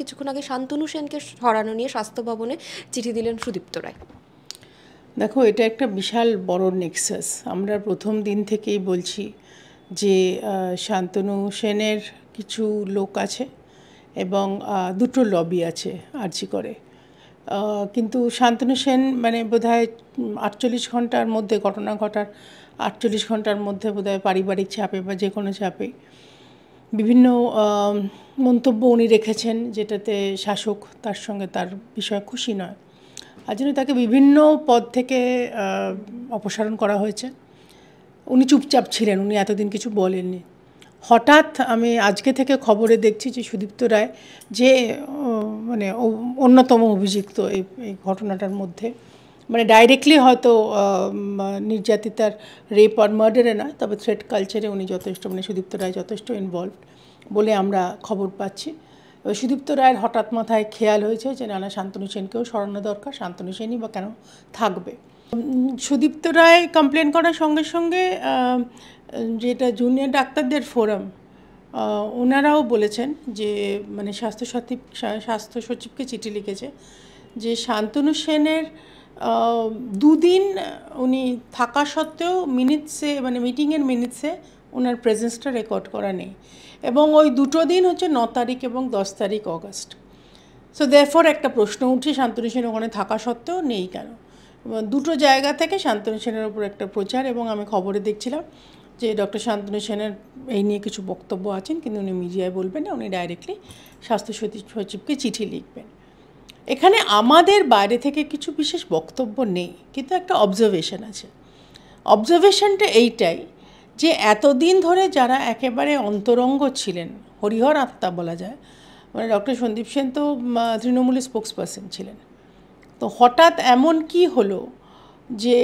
কিছুক্ষণ আগে শান্তনু সেনকে সরানো নিয়ে স্বাস্থ্য ভবনে চিঠি দিলেন সুদীপ্ত রায় দেখো এটা একটা বিশাল বড় নেক্সাস আমরা প্রথম দিন থেকেই বলছি যে শান্তনু সেনের কিছু লোক আছে এবং দুটো লবি আছে আর্জি করে কিন্তু শান্তনু সেন মানে বোধ হয় আটচল্লিশ ঘন্টার মধ্যে ঘটনা ঘটার আটচল্লিশ ঘন্টার মধ্যে বোধহয় পারিবারিক চাপে বা যে কোনো চাপে বিভিন্ন মন্তব্য উনি রেখেছেন যেটাতে শাসক তার সঙ্গে তার বিষয়ে খুশি নয় আর জন্য তাকে বিভিন্ন পদ থেকে অপসারণ করা হয়েছে উনি চুপচাপ ছিলেন উনি এতদিন কিছু বলেননি হঠাৎ আমি আজকে থেকে খবরে দেখছি যে সুদীপ্ত রায় যে মানে অন্যতম অভিযুক্ত এই ঘটনাটার মধ্যে মানে ডাইরেক্টলি হয়তো নির্যাতিতার রেপ আর মার্ডারে নয় তবে থ্রেড কালচারে উনি যথেষ্ট মানে সুদীপ্ত রায় যথেষ্ট ইনভলভ বলে আমরা খবর পাচ্ছি এবার সুদীপ্ত রায়ের হঠাৎ মাথায় খেয়াল হয়েছে যে নানা শান্তনু সেনকেও সরানো দরকার শান্তনু সেনই বা কেন থাকবে সুদীপ্ত রায় কমপ্লেন করার সঙ্গে সঙ্গে যেটা জুনিয়র ডাক্তারদের ফোরাম ওনারাও বলেছেন যে মানে স্বাস্থ্য সচিব স্বাস্থ্য সচিবকে চিঠি লিখেছে যে শান্তনু সেনের দুদিন উনি থাকা সত্ত্বেও মিনিটসে মানে মিটিংয়ের মিনিটসে ওনার প্রেজেন্সটা রেকর্ড করা নেই এবং ওই দুটো দিন হচ্ছে ন তারিখ এবং দশ তারিখ অগস্ট সো দেফর একটা প্রশ্ন উঠে শান্তনু সেন ওখানে থাকা সত্ত্বেও নেই কেন দুটো জায়গা থেকে শান্তনু সেনের ওপর একটা প্রচার এবং আমি খবরে দেখছিলাম যে ডক্টর শান্তনু সেনের এই নিয়ে কিছু বক্তব্য আছেন কিন্তু উনি মিডিয়ায় বলবেন না উনি ডাইরেক্টলি স্বাস্থ্য সচিব সচিবকে চিঠি লিখবেন এখানে আমাদের বাইরে থেকে কিছু বিশেষ বক্তব্য নেই কিন্তু একটা অবজারভেশন আছে অবজারভেশনটা এইটাই যে এতদিন ধরে যারা একেবারে অন্তরঙ্গ ছিলেন হরিহর আত্মা বলা যায় মানে ডক্টর সন্দীপ সেন তো তৃণমূলের স্পোক্স ছিলেন তো হঠাৎ এমন কি হলো যে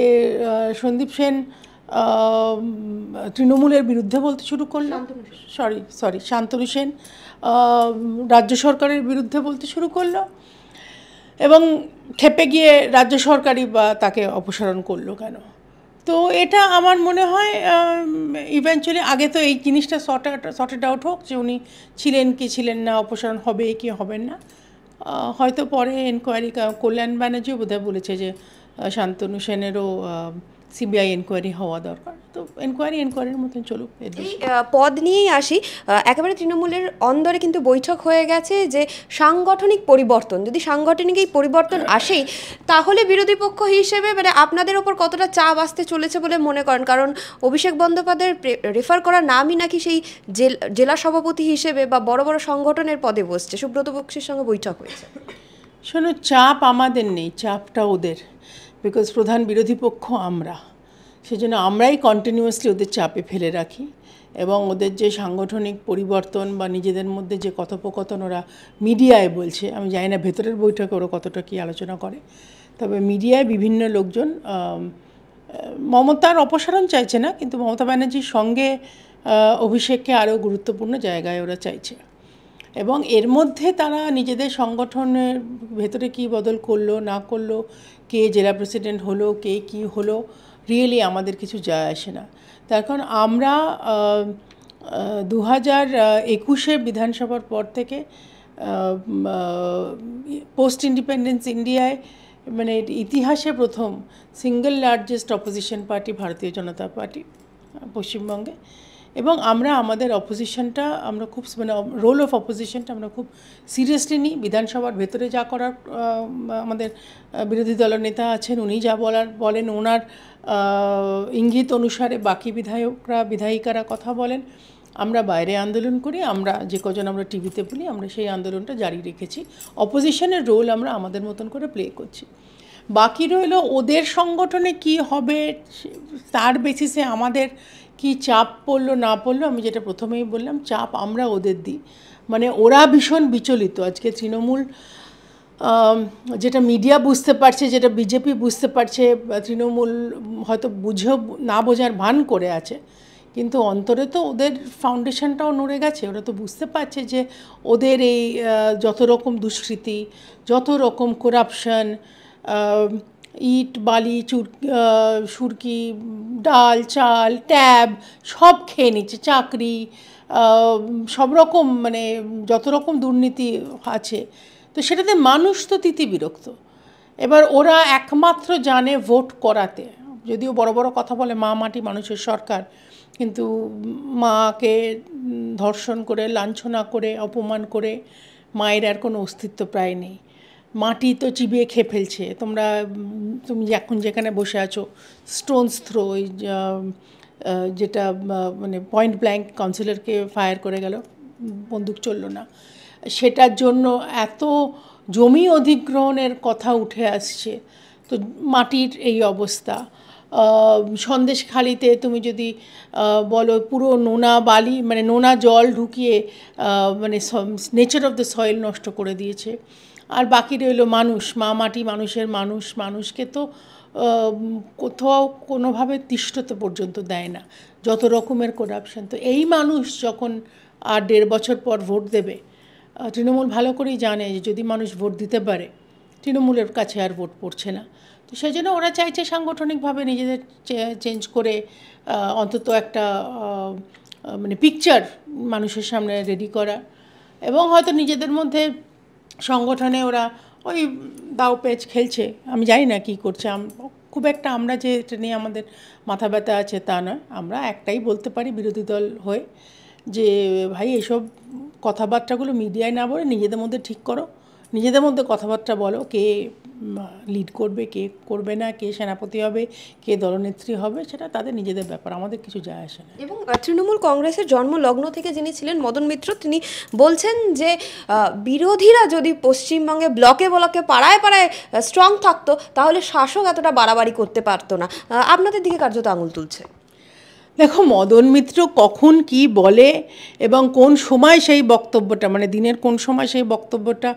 সন্দীপ সেন তৃণমূলের বিরুদ্ধে বলতে শুরু করলেন সরি সরি শান্তনু সেন রাজ্য সরকারের বিরুদ্ধে বলতে শুরু করলো এবং খেপে গিয়ে রাজ্য সরকারই বা তাকে অপসারণ করলো কেন তো এটা আমার মনে হয় ইভেনচুয়ালি আগে তো এই জিনিসটা সর্ট শর্টেড আউট হোক যে উনি ছিলেন কি ছিলেন না অপসারণ হবে কি হবেন না হয়তো পরে এনকোয়ারি কল্যাণ ব্যানার্জিও বোধহয় বলেছে যে শান্তনু সেনেরও সিবিআই এনকোয়ারি হওয়া দরকার তো এনকোয়ারি এনকোয়ারির মতন চলুক পদ নিয়েই আসি একেবারে তৃণমূলের অন্দরে কিন্তু বৈঠক হয়ে গেছে যে সাংগঠনিক পরিবর্তন যদি সাংগঠনিক এই পরিবর্তন হ্যাঁ। আসেই তাহলে বিরোধী পক্ষ হিসেবে মানে আপনাদের ওপর কতটা চাপ আসতে চলেছে বলে মনে করেন কারণ অভিষেক বন্দ্যোপাধ্যায়ের রেফার করা নামই নাকি সেই জেলা সভাপতি হিসেবে বা বড় বড় সংগঠনের পদে বসছে সুব্রত বক্সির সঙ্গে বৈঠক হয়েছে শোনো চাপ আমাদের নেই চাপটা ওদের বিকজ প্রধান বিরোধী পক্ষ আমরা সেজন্য আমরাই কন্টিনিউয়াসলি ওদের চাপে ফেলে রাখি এবং ওদের যে সাংগঠনিক পরিবর্তন বা নিজেদের মধ্যে যে কথোপকথন ওরা মিডিয়ায় বলছে আমি জানি না ভেতরের বৈঠকে ওরা কতটা কী আলোচনা করে তবে মিডিয়ায় বিভিন্ন লোকজন মমতার অপসারণ চাইছে না কিন্তু মমতা ব্যানার্জির সঙ্গে অভিষেককে আরও গুরুত্বপূর্ণ জায়গায় ওরা চাইছে এবং এর মধ্যে তারা নিজেদের সংগঠনের ভেতরে কি বদল করলো না করলো কে জেলা প্রেসিডেন্ট হলো কে কি হলো রিয়েলি আমাদের কিছু যায় আসে না তার কারণ আমরা দু হাজার একুশে বিধানসভার পর থেকে পোস্ট ইন্ডিপেন্ডেন্স ইন্ডিয়ায় মানে ইতিহাসে প্রথম সিঙ্গেল লার্জেস্ট অপোজিশন পার্টি ভারতীয় জনতা পার্টি পশ্চিমবঙ্গে এবং আমরা আমাদের অপোজিশনটা আমরা খুব মানে রোল অফ অপোজিশনটা আমরা খুব সিরিয়াসলি নিই বিধানসভার ভেতরে যা করার আমাদের বিরোধী দলের নেতা আছেন উনি যা বলার বলেন ওনার ইঙ্গিত অনুসারে বাকি বিধায়করা বিধায়িকারা কথা বলেন আমরা বাইরে আন্দোলন করি আমরা যে কজন আমরা টিভিতে বলি আমরা সেই আন্দোলনটা জারি রেখেছি অপোজিশনের রোল আমরা আমাদের মতন করে প্লে করছি বাকি রইল ওদের সংগঠনে কি হবে তার বেসিসে আমাদের কি চাপ পড়লো না পড়লো আমি যেটা প্রথমেই বললাম চাপ আমরা ওদের দিই মানে ওরা ভীষণ বিচলিত আজকে তৃণমূল যেটা মিডিয়া বুঝতে পারছে যেটা বিজেপি বুঝতে পারছে তৃণমূল হয়তো বুঝেও না বোঝার ভান করে আছে কিন্তু অন্তরে তো ওদের ফাউন্ডেশনটাও নড়ে গেছে ওরা তো বুঝতে পারছে যে ওদের এই যত রকম দুষ্কৃতি যত রকম করাপশন ইট বালি চুর সুরকি ডাল চাল ট্যাব সব খেয়ে নিচ্ছে চাকরি সব রকম মানে যত রকম দুর্নীতি আছে তো সেটাতে মানুষ তো তিতি বিরক্ত এবার ওরা একমাত্র জানে ভোট করাতে যদিও বড় বড় কথা বলে মা মাটি মানুষের সরকার কিন্তু মাকে ধর্ষণ করে লাঞ্ছনা করে অপমান করে মায়ের আর কোনো অস্তিত্ব প্রায় নেই মাটি তো চিবিয়ে খেয়ে ফেলছে তোমরা তুমি এখন যেখানে বসে আছো স্টোনস থ্রো ওই যেটা মানে পয়েন্ট ব্ল্যাঙ্ক কাউন্সিলরকে ফায়ার করে গেল বন্দুক চললো না সেটার জন্য এত জমি অধিগ্রহণের কথা উঠে আসছে তো মাটির এই অবস্থা সন্দেশখালিতে তুমি যদি বলো পুরো নোনা বালি মানে নোনা জল ঢুকিয়ে মানে নেচার অফ দ্য সয়েল নষ্ট করে দিয়েছে আর বাকি রইল মানুষ মা মাটি মানুষের মানুষ মানুষকে তো কোথাও কোনোভাবে তিষ্ঠতে পর্যন্ত দেয় না যত রকমের করাপশন তো এই মানুষ যখন আর দেড় বছর পর ভোট দেবে তৃণমূল ভালো করেই জানে যে যদি মানুষ ভোট দিতে পারে তৃণমূলের কাছে আর ভোট পড়ছে না তো সেই জন্য ওরা চাইছে সাংগঠনিকভাবে নিজেদের চেঞ্জ করে অন্তত একটা মানে পিকচার মানুষের সামনে রেডি করা এবং হয়তো নিজেদের মধ্যে সংগঠনে ওরা ওই দাও পেচ খেলছে আমি জানি না কি করছে খুব একটা আমরা যে এটা নিয়ে আমাদের মাথা ব্যথা আছে তা নয় আমরা একটাই বলতে পারি বিরোধী দল হয়ে যে ভাই এসব কথাবার্তাগুলো মিডিয়ায় না বলে নিজেদের মধ্যে ঠিক করো নিজেদের মধ্যে কথাবার্তা বলো কে লিড করবে কে করবে না কে সেনাপতি হবে কে দলনেত্রী হবে সেটা তাদের নিজেদের ব্যাপার আমাদের কিছু যায় আসে না এবং তৃণমূল কংগ্রেসের জন্মলগ্ন থেকে যিনি ছিলেন মদন মিত্র তিনি বলছেন যে বিরোধীরা যদি পশ্চিমবঙ্গে ব্লকে ব্লকে পাড়ায় পাড়ায় স্ট্রং থাকতো তাহলে শাসক এতটা বাড়াবাড়ি করতে পারতো না আপনাদের দিকে কার্যত আঙুল তুলছে দেখো মদন মিত্র কখন কি বলে এবং কোন সময় সেই বক্তব্যটা মানে দিনের কোন সময় সেই বক্তব্যটা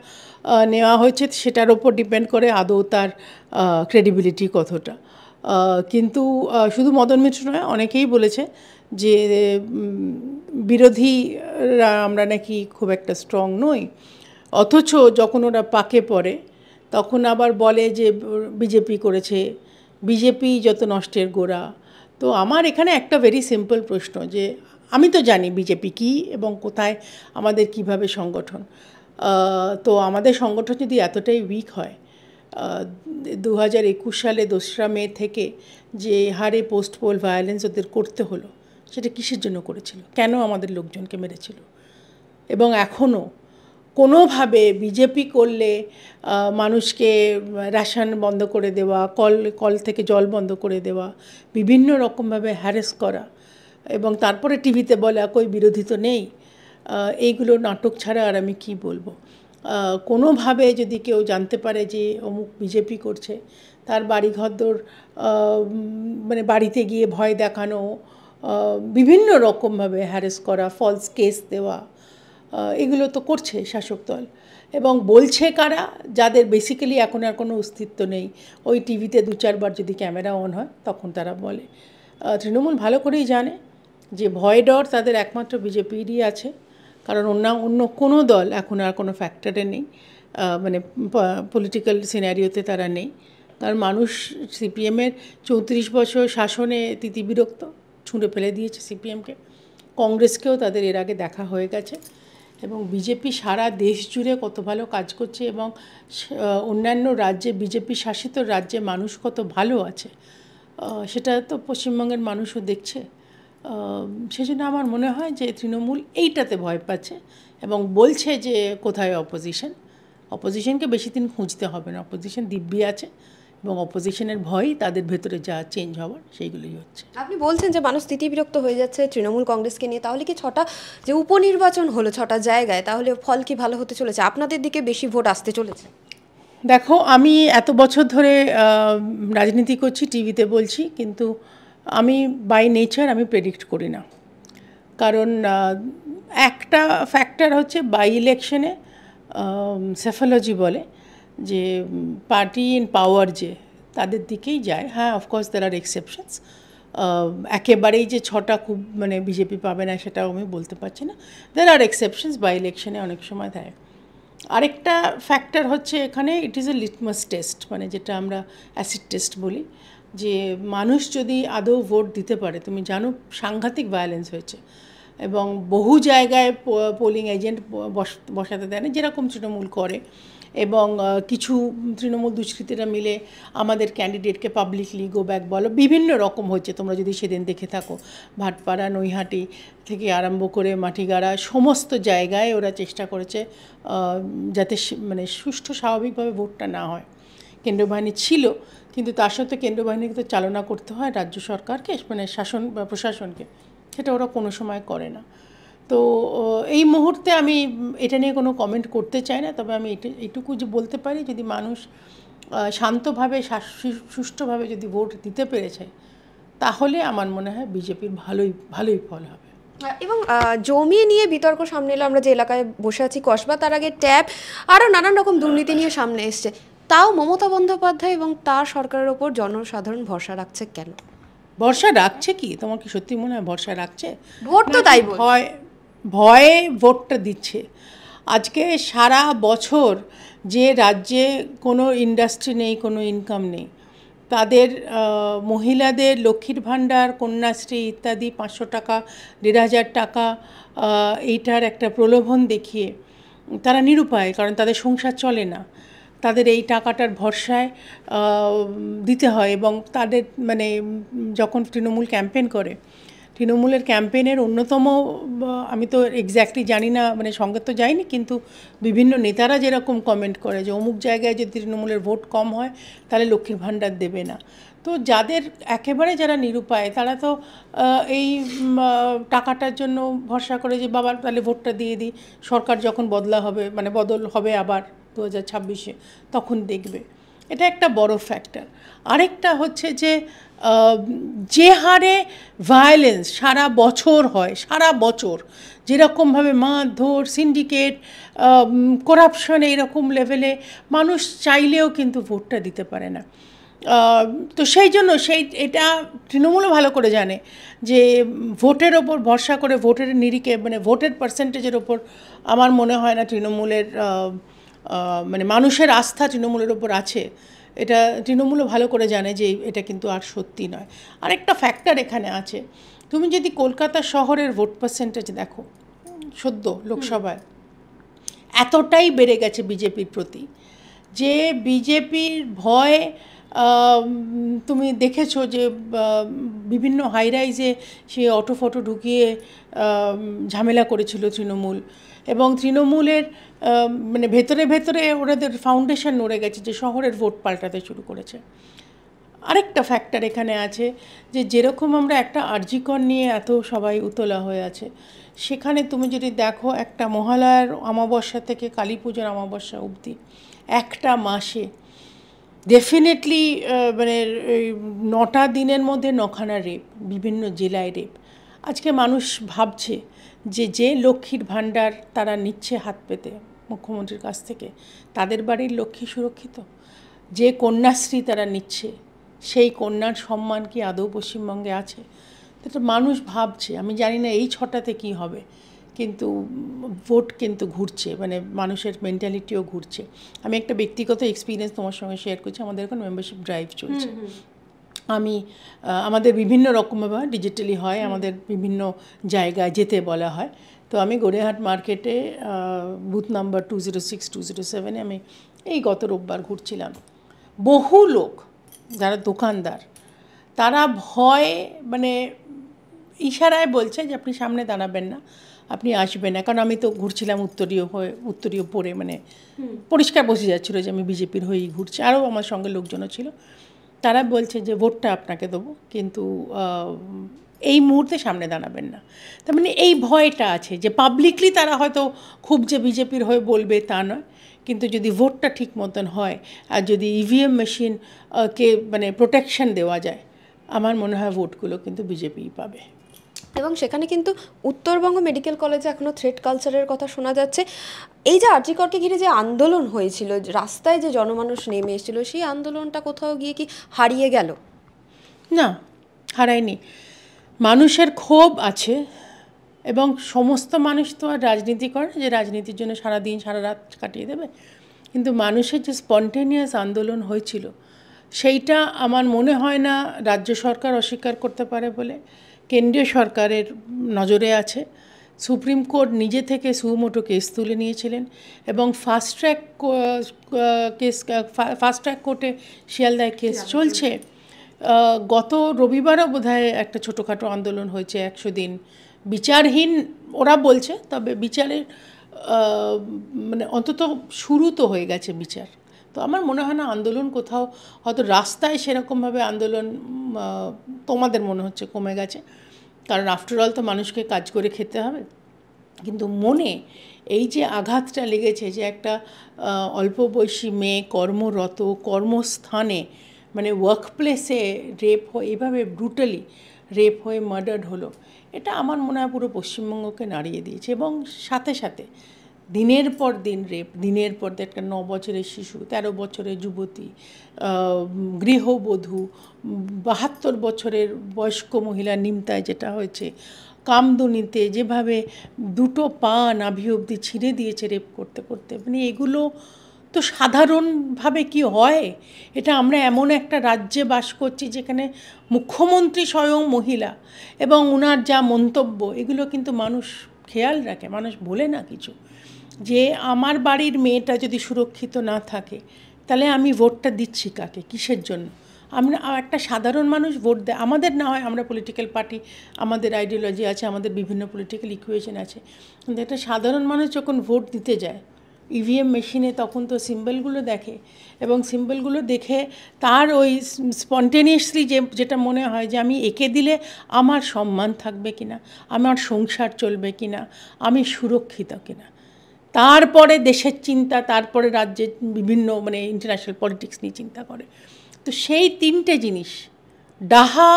নেওয়া হয়েছে সেটার ওপর ডিপেন্ড করে আদৌ তার ক্রেডিবিলিটি কতটা কিন্তু শুধু মদন মিত্র নয় অনেকেই বলেছে যে বিরোধীরা আমরা নাকি খুব একটা স্ট্রং নই অথচ যখন ওরা পাকে পড়ে তখন আবার বলে যে বিজেপি করেছে বিজেপি যত নষ্টের গোড়া তো আমার এখানে একটা ভেরি সিম্পল প্রশ্ন যে আমি তো জানি বিজেপি কী এবং কোথায় আমাদের কিভাবে সংগঠন তো আমাদের সংগঠন যদি এতটাই উইক হয় দু হাজার একুশ সালে দোসরা মে থেকে যে হারে পোস্ট পোল ভায়োলেন্স ওদের করতে হলো সেটা কিসের জন্য করেছিল কেন আমাদের লোকজনকে মেরেছিল এবং এখনও কোনোভাবে বিজেপি করলে মানুষকে রেশন বন্ধ করে দেওয়া কল কল থেকে জল বন্ধ করে দেওয়া বিভিন্ন রকমভাবে হ্যারেস করা এবং তারপরে টিভিতে বলা কই বিরোধী তো নেই এইগুলো নাটক ছাড়া আর আমি কি বলবো কোনোভাবে যদি কেউ জানতে পারে যে অমুক বিজেপি করছে তার বাড়ি ঘরদোর মানে বাড়িতে গিয়ে ভয় দেখানো বিভিন্ন রকমভাবে হ্যারেস করা ফলস কেস দেওয়া এগুলো তো করছে শাসক দল এবং বলছে কারা যাদের বেসিক্যালি এখন আর কোনো অস্তিত্ব নেই ওই টিভিতে দু চারবার যদি ক্যামেরা অন হয় তখন তারা বলে তৃণমূল ভালো করেই জানে যে ভয় ডর তাদের একমাত্র বিজেপিরই আছে কারণ অন্য অন্য কোনো দল এখন আর কোনো ফ্যাক্টরে নেই মানে পলিটিক্যাল সিনারিওতে তারা নেই কারণ মানুষ সিপিএমের চৌত্রিশ বছর শাসনে তিতিবিরক্ত ছুঁড়ে ফেলে দিয়েছে সিপিএমকে কংগ্রেসকেও তাদের এর আগে দেখা হয়ে গেছে এবং বিজেপি সারা দেশ জুড়ে কত ভালো কাজ করছে এবং অন্যান্য রাজ্যে বিজেপি শাসিত রাজ্যে মানুষ কত ভালো আছে সেটা তো পশ্চিমবঙ্গের মানুষও দেখছে সেজন্য আমার মনে হয় যে তৃণমূল এইটাতে ভয় পাচ্ছে এবং বলছে যে কোথায় অপোজিশন অপোজিশনকে বেশি দিন খুঁজতে হবে না অপোজিশন দিব্যি আছে এবং অপোজিশনের ভয় তাদের ভেতরে যা চেঞ্জ হওয়ার সেইগুলোই হচ্ছে আপনি বলছেন যে মানুষ বিরক্ত হয়ে যাচ্ছে তৃণমূল কংগ্রেসকে নিয়ে তাহলে কি ছটা যে উপনির্বাচন হলো ছটা জায়গায় তাহলে ফল কি ভালো হতে চলেছে আপনাদের দিকে বেশি ভোট আসতে চলেছে দেখো আমি এত বছর ধরে রাজনীতি করছি টিভিতে বলছি কিন্তু আমি বাই নেচার আমি প্রেডিক্ট করি না কারণ একটা ফ্যাক্টর হচ্ছে বাই ইলেকশনে সেফোলজি বলে যে পার্টি ইন পাওয়ার যে তাদের দিকেই যায় হ্যাঁ অফকোর্স দের আর এক্সেপশনস একেবারেই যে ছটা খুব মানে বিজেপি পাবে না সেটাও আমি বলতে পারছি না দের আর এক্সেপশনস বাই ইলেকশনে অনেক সময় দেয় আরেকটা ফ্যাক্টর হচ্ছে এখানে it is a litmus test মানে যেটা আমরা অ্যাসিড টেস্ট বলি যে মানুষ যদি আদৌ ভোট দিতে পারে তুমি জানো সাংঘাতিক ভায়োলেন্স হয়েছে এবং বহু জায়গায় পোলিং এজেন্ট বসাতে দেয় না যেরকম তৃণমূল করে এবং কিছু তৃণমূল দুষ্কৃতীরা মিলে আমাদের ক্যান্ডিডেটকে পাবলিকলি গো ব্যাক বলো বিভিন্ন রকম হচ্ছে তোমরা যদি সেদিন দেখে থাকো ভাটপাড়া নৈহাটি থেকে আরম্ভ করে মাটিগাড়া সমস্ত জায়গায় ওরা চেষ্টা করেছে যাতে মানে সুষ্ঠু স্বাভাবিকভাবে ভোটটা না হয় কেন্দ্রবাহিনী বাহিনী ছিল কিন্তু তার সত্ত্বেও কেন্দ্রীয় বাহিনীকে তো চালনা করতে হয় রাজ্য সরকারকে মানে শাসন বা প্রশাসনকে সেটা ওরা কোনো সময় করে না তো এই মুহূর্তে আমি এটা নিয়ে কোনো কমেন্ট করতে চাই না তবে আমি এটুকু যে বলতে পারি যদি মানুষ শান্তভাবে সুষ্ঠুভাবে যদি ভোট দিতে পেরেছে তাহলে আমার মনে হয় বিজেপির ভালোই ভালোই ফল হবে এবং জমি নিয়ে বিতর্ক সামনে এলো আমরা যে এলাকায় বসে আছি কসবা তার আগে ট্যাপ আরও নানান রকম দুর্নীতি নিয়ে সামনে এসছে তাও মমতা বন্দ্যোপাধ্যায় এবং তার সরকারের ওপর জনসাধারণ ভরসা রাখছে কেন ভরসা রাখছে কি তোমার কি সত্যি মনে হয় ভরসা রাখছে ভোট তো তাই হয় ভয়ে ভোটটা দিচ্ছে আজকে সারা বছর যে রাজ্যে কোনো ইন্ডাস্ট্রি নেই কোনো ইনকাম নেই তাদের মহিলাদের লক্ষ্মীর ভাণ্ডার কন্যাশ্রী ইত্যাদি পাঁচশো টাকা দেড় হাজার টাকা এইটার একটা প্রলোভন দেখিয়ে তারা নিরুপায় কারণ তাদের সংসার চলে না তাদের এই টাকাটার ভরসায় দিতে হয় এবং তাদের মানে যখন তৃণমূল ক্যাম্পেন করে তৃণমূলের ক্যাম্পেনের অন্যতম আমি তো এক্স্যাক্টলি জানি না মানে সঙ্গে তো যাইনি কিন্তু বিভিন্ন নেতারা যেরকম কমেন্ট করে যে অমুক জায়গায় যদি তৃণমূলের ভোট কম হয় তাহলে লক্ষ্মীর ভাণ্ডার দেবে না তো যাদের একেবারে যারা নিরুপায় তারা তো এই টাকাটার জন্য ভরসা করে যে বাবার তাহলে ভোটটা দিয়ে দিই সরকার যখন বদলা হবে মানে বদল হবে আবার দু হাজার ছাব্বিশে তখন দেখবে এটা একটা বড় ফ্যাক্টর আরেকটা হচ্ছে যে যে হারে ভায়োলেন্স সারা বছর হয় সারা বছর যেরকমভাবে মারধর সিন্ডিকেট করাপশন এইরকম লেভেলে মানুষ চাইলেও কিন্তু ভোটটা দিতে পারে না তো সেই জন্য সেই এটা তৃণমূলও ভালো করে জানে যে ভোটের ওপর ভরসা করে ভোটের নিরিখে মানে ভোটের পার্সেন্টেজের ওপর আমার মনে হয় না তৃণমূলের মানে মানুষের আস্থা তৃণমূলের ওপর আছে এটা তৃণমূলও ভালো করে জানে যে এটা কিন্তু আর সত্যি নয় আরেকটা ফ্যাক্টর এখানে আছে তুমি যদি কলকাতা শহরের ভোট পার্সেন্টেজ দেখো সদ্য লোকসভায় এতটাই বেড়ে গেছে বিজেপির প্রতি যে বিজেপির ভয় তুমি দেখেছো যে বিভিন্ন হাইরাইজে সে অটো ফটো ঢুকিয়ে ঝামেলা করেছিল তৃণমূল এবং তৃণমূলের মানে ভেতরে ভেতরে ওনাদের ফাউন্ডেশন নড়ে গেছে যে শহরের ভোট পাল্টাতে শুরু করেছে আরেকটা ফ্যাক্টর এখানে আছে যে যেরকম আমরা একটা আর্জিকর নিয়ে এত সবাই উতলা হয়ে আছে সেখানে তুমি যদি দেখো একটা মহালয়ার অমাবস্যা থেকে কালী পুজোর অমাবস্যা অবধি একটা মাসে ডেফিনেটলি মানে নটা দিনের মধ্যে নখানা রেপ বিভিন্ন জেলায় রেপ আজকে মানুষ ভাবছে যে যে লক্ষ্মীর ভাণ্ডার তারা নিচ্ছে হাত পেতে মুখ্যমন্ত্রীর কাছ থেকে তাদের বাড়ির লক্ষ্মী সুরক্ষিত যে কন্যাশ্রী তারা নিচ্ছে সেই কন্যার সম্মান কি আদৌ পশ্চিমবঙ্গে আছে এটা মানুষ ভাবছে আমি জানি না এই ছটাতে কি হবে কিন্তু ভোট কিন্তু ঘুরছে মানে মানুষের মেন্টালিটিও ঘুরছে আমি একটা ব্যক্তিগত এক্সপিরিয়েন্স তোমার সঙ্গে শেয়ার করছি আমাদের এখন মেম্বারশিপ ড্রাইভ চলছে আমি আমাদের বিভিন্ন রকমভাবে ডিজিটালি হয় আমাদের বিভিন্ন জায়গায় যেতে বলা হয় তো আমি গড়িয়াহাট মার্কেটে booth number two zero six two zero সেভেনে আমি এই গত রোববার ঘুরছিলাম বহু লোক যারা দোকানদার তারা ভয় মানে ইশারায় বলছে যে আপনি সামনে দাঁড়াবেন না আপনি আসবেন না কারণ আমি তো ঘুরছিলাম উত্তরীয় হয়ে উত্তরীয় পরে মানে পরিষ্কার বসে যাচ্ছিলো যে আমি বিজেপির হয়েই ঘুরছি আরও আমার সঙ্গে লোকজনও ছিল তারা বলছে যে ভোটটা আপনাকে দেবো কিন্তু এই মুহূর্তে সামনে দাঁড়াবেন না তার মানে এই ভয়টা আছে যে পাবলিকলি তারা হয়তো খুব যে বিজেপির হয়ে বলবে তা নয় কিন্তু যদি ভোটটা ঠিক মতন হয় আর যদি ইভিএম e মেশিন কে মানে প্রোটেকশন দেওয়া যায় আমার মনে হয় ভোটগুলো কিন্তু বিজেপিই পাবে এবং সেখানে কিন্তু উত্তরবঙ্গ মেডিকেল কলেজে এখনও থ্রেড কালচারের কথা শোনা যাচ্ছে এই যে আর্যিকরকে ঘিরে যে আন্দোলন হয়েছিল রাস্তায় যে জনমানুষ নেমে এসেছিল সেই আন্দোলনটা কোথাও গিয়ে কি হারিয়ে গেল না হারায়নি মানুষের ক্ষোভ আছে এবং সমস্ত মানুষ তো আর রাজনীতি করে যে রাজনীতির জন্য সারা দিন সারা রাত কাটিয়ে দেবে কিন্তু মানুষের যে স্পন্টেনিয়াস আন্দোলন হয়েছিল সেইটা আমার মনে হয় না রাজ্য সরকার অস্বীকার করতে পারে বলে কেন্দ্রীয় সরকারের নজরে আছে সুপ্রিম কোর্ট নিজে থেকে সুমোটো কেস তুলে নিয়েছিলেন এবং fast track case fast track কোর্টে শিয়ালদায় কেস চলছে গত রবিবারও বোধহয় একটা ছোটোখাটো আন্দোলন হয়েছে একশো দিন বিচারহীন ওরা বলছে তবে বিচারের মানে অন্তত শুরু তো হয়ে গেছে বিচার তো আমার মনে হয় না আন্দোলন কোথাও হয়তো রাস্তায় সেরকমভাবে আন্দোলন তোমাদের মনে হচ্ছে কমে গেছে কারণ আফটারঅল তো মানুষকে কাজ করে খেতে হবে কিন্তু মনে এই যে আঘাতটা লেগেছে যে একটা অল্প বয়সী মেয়ে কর্মরত কর্মস্থানে মানে ওয়ার্ক প্লেসে রেপ হয়ে এভাবে ব্রুটালি রেপ হয়ে মার্ডার্ড হলো এটা আমার মনে হয় পুরো পশ্চিমবঙ্গকে নাড়িয়ে দিয়েছে এবং সাথে সাথে দিনের পর দিন রেপ দিনের পর দিন একটা ন বছরের শিশু ১৩ বছরের যুবতী গৃহবধূ বাহাত্তর বছরের বয়স্ক মহিলা নিমতায় যেটা হয়েছে কামদুনিতে যেভাবে দুটো পা নাভি অবধি ছিঁড়ে দিয়েছে রেপ করতে করতে মানে এগুলো তো সাধারণভাবে কি হয় এটা আমরা এমন একটা রাজ্যে বাস করছি যেখানে মুখ্যমন্ত্রী স্বয়ং মহিলা এবং ওনার যা মন্তব্য এগুলো কিন্তু মানুষ খেয়াল রাখে মানুষ বলে না কিছু যে আমার বাড়ির মেয়েটা যদি সুরক্ষিত না থাকে তাহলে আমি ভোটটা দিচ্ছি কাকে কিসের জন্য আমরা একটা সাধারণ মানুষ ভোট দেয় আমাদের না হয় আমরা পলিটিক্যাল পার্টি আমাদের আইডিওলজি আছে আমাদের বিভিন্ন পলিটিক্যাল ইকুয়েশন আছে কিন্তু একটা সাধারণ মানুষ যখন ভোট দিতে যায় ইভিএম e মেশিনে তখন তো সিম্বলগুলো দেখে এবং সিম্বলগুলো দেখে তার ওই স্পন্টেনিয়াসলি যে যেটা মনে হয় যে আমি একে দিলে আমার সম্মান থাকবে কিনা আমার সংসার চলবে কিনা আমি সুরক্ষিত কিনা তারপরে দেশের চিন্তা তারপরে রাজ্যের বিভিন্ন মানে ইন্টারন্যাশনাল পলিটিক্স নিয়ে চিন্তা করে তো সেই তিনটে জিনিস ডাহা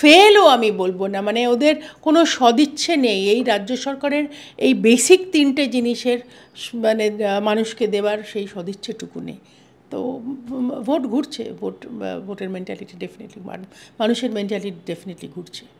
ফেলও আমি বলবো না মানে ওদের কোনো সদিচ্ছে নেই এই রাজ্য সরকারের এই বেসিক তিনটে জিনিসের মানে মানুষকে দেবার সেই সদিচ্ছেটুকু নেই তো ভোট ঘুরছে ভোট ভোটের মেন্টালিটি ডেফিনেটলি মানুষের মেন্টালিটি ডেফিনেটলি ঘুরছে